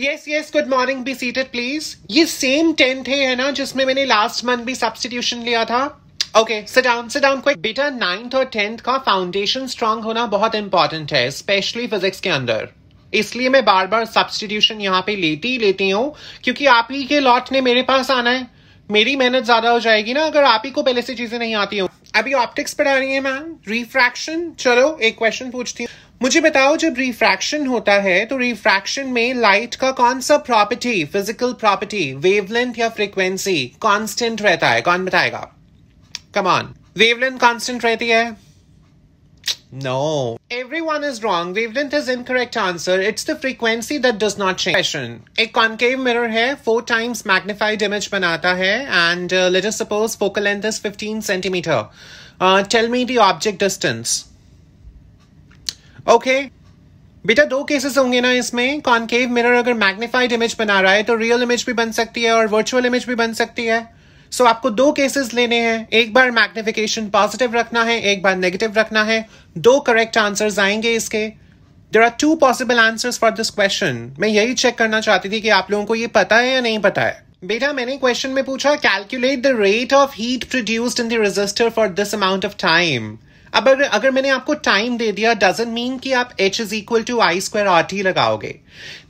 yes yes good morning be seated please ये same tent है ना जिसमें मैंने लास्ट मंथ भी सब्सटीट्यूशन लिया था okay sit down sit down quick बेटा नाइन्थ और टेंथ का फाउंडेशन स्ट्रांग होना बहुत इंपॉर्टेंट है स्पेशली फिजिक्स के अंदर इसलिए मैं बार बार सब्सटीट्यूशन यहाँ पे लेती ही लेती हूँ क्योंकि आप ही के लॉट ने मेरे पास आना है मेरी मेहनत ज्यादा हो जाएगी ना अगर आप ही को पहले से चीजें नहीं आती हूँ अभी ऑप्टिक्स पढ़ा रही है मैम रिफ्रैक्शन चलो एक क्वेश्चन पूछती हूँ मुझे बताओ जब रिफ्रैक्शन होता है तो रिफ्रैक्शन में लाइट का कौन सा प्रॉपर्टी फिजिकल प्रॉपर्टी वेवलेंथ या फ्रीक्वेंसी कांस्टेंट रहता है कौन बताएगा कम वेवलेंथ कांस्टेंट रहती है no every one is wrong wavelength is incorrect answer it's the frequency that does not change question एक कॉन्केव मिरर है फोर टाइम्स मैग्निफाइड इमेज बनाता है and let us suppose focal length is fifteen centimetre tell me the object distance okay बेटा दो cases होंगे ना इसमें concave mirror अगर मैग्नीफाइड इमेज बना रहा है तो रियल इमेज भी बन सकती है और वर्चुअल इमेज भी बन सकती है सो so, आपको दो केसेस लेने हैं एक बार मैग्निफिकेशन पॉजिटिव रखना है एक बार नेगेटिव रखना है दो करेक्ट आंसर्स आएंगे इसके there are two possible answers for this question मैं यही चेक करना चाहती थी कि आप लोगों को ये पता है या नहीं पता है बेटा मैंने क्वेश्चन में पूछा calculate the rate of heat produced in the register for this amount of time अब अगर अगर मैंने आपको टाइम दे दिया डजेंट मीन कि आप H is equal to I square R T लगाओगे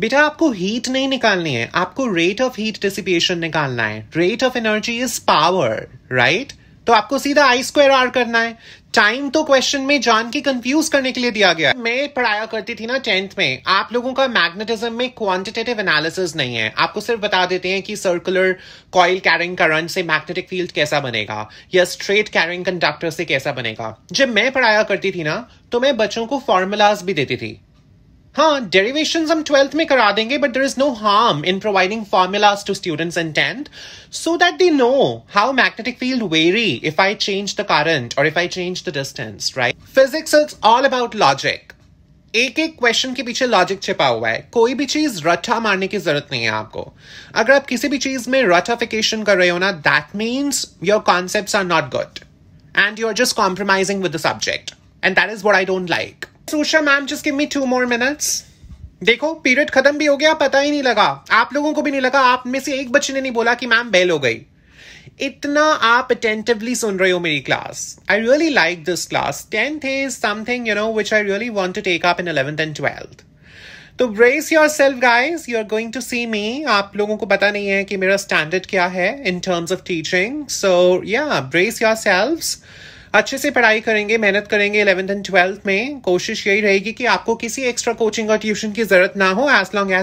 बेटा आपको हीट नहीं निकालनी है आपको रेट ऑफ हीट डिसिपेशन निकालना है rate of energy is power right तो आपको सीधा आई स्क्वायर आर करना है टाइम तो क्वेश्चन में जान के कंफ्यूज करने के लिए दिया गया मैं पढ़ाया करती थी ना टेंथ में आप लोगों का मैग्नेटिज्म में क्वांटिटेटिव एनालिसिस नहीं है आपको सिर्फ बता देते हैं कि सर्कुलर कॉइल कैरिंग करंट से मैग्नेटिक फील्ड कैसा बनेगा या स्ट्रेट कैरिंग कंडक्टर से कैसा बनेगा जब मैं पढ़ाया करती थी ना तो मैं बच्चों को फॉर्मूलाज भी देती थी हाँ डेरिवेशन हम ट्वेल्थ में करा देंगे but there is no harm in providing formulas to students in tenth so that they know how magnetic field vary if I change the current और if I change the distance right physics is all about logic एक एक question के पीछे logic छिपा हुआ है कोई भी चीज रट्ठा मारने की जरूरत नहीं है आपको अगर आप किसी भी चीज में रटाफिकेशन कर रहे हो ना that means your concept are not good and you are just compromising with the subject and that is what I don't like Susha ma'am just give me two more minutes देखो पीरियड खत्म भी हो गया पता ही नहीं लगा आप लोगों को भी नहीं लगा आप में से एक बच्चे ने नहीं बोला कि मैम बेल हो गई इतना आप अटेंटिवली सुन रहे हो मेरी class I really like this class tenth is something you know which I really want to take up in eleventh and twelfth तो brace yourself guys you are going to see me आप लोगों को पता नहीं है कि मेरा standard क्या है in terms of teaching so या ब्रेस योर सेल्फ अच्छे से पढ़ाई करेंगे मेहनत करेंगे इलेवेंथ एंड ट्वेल्थ में कोशिश यही रहेगी कि आपको किसी एक्स्ट्रा कोचिंग और ट्यूशन की जरूरत ना हो एज लॉन्ग एज